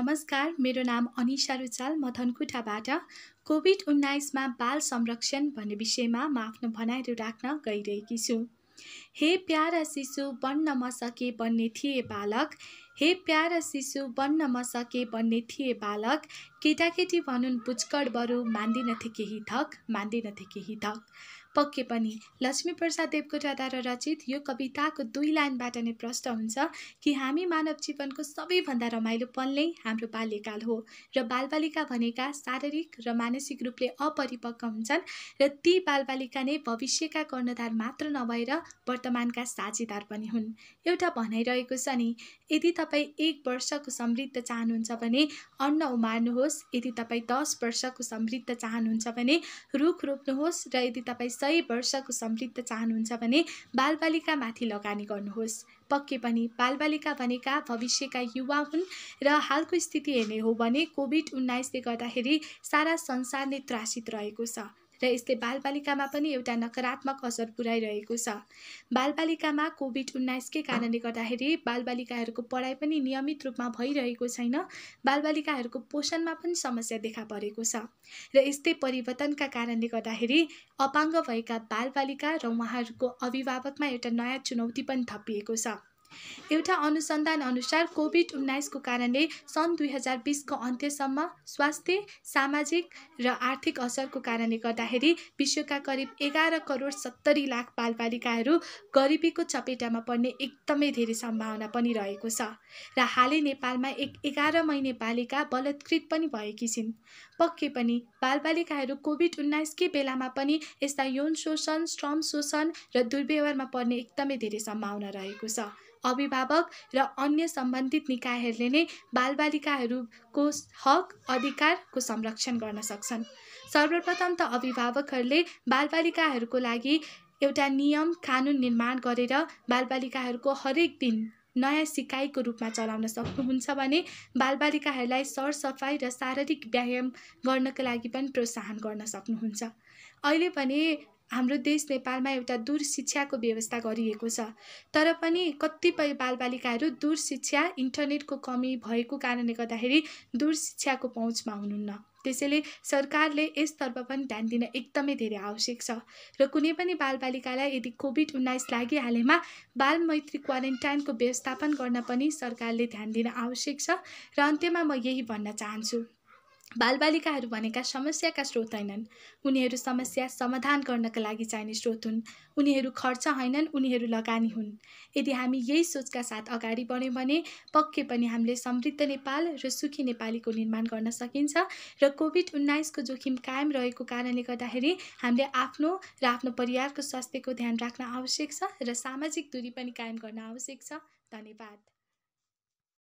नमस्कार मेरो नाम अनिसा रुचाल म धनकुटाबाट कोभिड उन्नाइसमा बाल संरक्षण भन्ने विषयमा म आफ्नो भनाइहरू राख्न गइरहेकी छु हे प्यारा शिशु बन्न म सके बन्ने थिए बालक हे प्यारा शिशु बन्न म सके बन्ने थिए बालक केटाकेटी भनुन् बुचकड बरु मान्दिनथे केही थक मान्दिनथे केही थक पक्के पनि लक्ष्मीप्रसाद देवकोटाद्वारा रचित यो कविताको दुई लाइनबाट नै प्रष्ट हुन्छ कि हामी मानव जीवनको सबैभन्दा रमाइलो पल नै हाम्रो बाल्यकाल हो र बालबालिका भनेका शारीरिक र मानसिक रूपले अपरिपक्व हुन्छन् र ती बालबालिका नै भविष्यका कर्णधार मात्र नभएर वर्तमानका साझेदार पनि हुन् एउटा भनाइरहेको छ नि यदि तपाईँ तपाईँ एक वर्षको समृद्ध चाहनुहुन्छ भने अन्न उमार्नुहोस् यदि तपाईँ दस वर्षको समृद्ध चाहनुहुन्छ भने रुख रोप्नुहोस् र यदि तपाईँ सय वर्षको समृद्ध चाहनुहुन्छ भने बालबालिकामाथि लगानी गर्नुहोस् पक्कै पनि बालबालिका भनेका भविष्यका युवा हुन् र हालको स्थिति हेर्ने हो भने कोभिड उन्नाइसले गर्दाखेरि सारा संसार नै त्रासित रहेको छ र यसले बालबालिकामा पनि एउटा नकारात्मक असर पुर्याइरहेको छ बालबालिकामा कोभिड उन्नाइसकै कारणले गर्दाखेरि बालबालिकाहरूको पढाइ पनि नियमित रूपमा भइरहेको छैन बालबालिकाहरूको पोषणमा पनि समस्या देखा परेको छ र यस्तै परिवर्तनका कारणले गर्दाखेरि अपाङ्ग भएका बालबालिका र उहाँहरूको अभिभावकमा एउटा नयाँ चुनौती पनि थपिएको छ एउटा अनुसन्धान अनुसार कोभिड उन्नाइसको कारणले सन् दुई हजार बिसको अन्त्यसम्म स्वास्थ्य सामाजिक र आर्थिक असरको कारणले गर्दाखेरि विश्वका करिब एघार करोड सत्तरी लाख बालबालिकाहरू गरिबीको चपेटामा पर्ने एकदमै धेरै सम्भावना पनि रहेको छ र हालै नेपालमा एक एघार महिने बालिका बलात्कृत पनि भएकी छिन् पक्कै पनि बालबालिकाहरू कोभिड उन्नाइसकै बेलामा पनि यस्ता यौन शोषण श्रम शोषण र दुर्व्यवहारमा पर्ने एकदमै धेरै सम्भावना रहेको छ अभिभावक र अन्य सम्बन्धित निकायहरूले नै बालबालिकाहरूको हक अधिकारको संरक्षण गर्न सक्छन् सर्वप्रथम त अभिभावकहरूले बालबालिकाहरूको लागि एउटा नियम कानुन निर्माण गरेर बालबालिकाहरूको हरेक दिन नयाँ सिकाइको रूपमा चलाउन सक्नुहुन्छ भने बालबालिकाहरूलाई सरसफाइ र शारीरिक व्यायाम गर्नका लागि पनि प्रोत्साहन गर्न सक्नुहुन्छ अहिले पनि हाम्रो देश नेपालमा एउटा दूर शिक्षाको व्यवस्था गरिएको छ तर पनि कतिपय बालबालिकाहरू दूर शिक्षा इन्टरनेटको कमी भएको कारणले गर्दाखेरि दूर शिक्षाको पहुँचमा हुनुहुन्न त्यसैले सरकारले यसतर्फ पनि ध्यान दिन एकदमै धेरै आवश्यक छ र कुनै पनि बालबालिकालाई यदि कोभिड उन्नाइस लागिहालेमा बाल मैत्री क्वारेन्टाइनको व्यवस्थापन गर्न पनि सरकारले ध्यान दिन आवश्यक छ र अन्त्यमा म यही भन्न चाहन्छु बालबालिकाहरू भनेका समस्याका स्रोत होइनन् उनीहरू समस्या समाधान गर्नका लागि चाहिने स्रोत हुन् उनीहरू खर्च होइनन् उनीहरू लगानी हुन् यदि हामी यही सोचका साथ अगाडि बढ्यौँ भने पक्कै पनि हामीले समृद्ध नेपाल र सुखी नेपालीको निर्माण गर्न सकिन्छ र कोभिड उन्नाइसको जोखिम कायम रहेको कारणले गर्दाखेरि हामीले आफ्नो र आफ्नो परिवारको स्वास्थ्यको ध्यान राख्न आवश्यक छ र सामाजिक दूरी पनि कायम गर्न आवश्यक छ धन्यवाद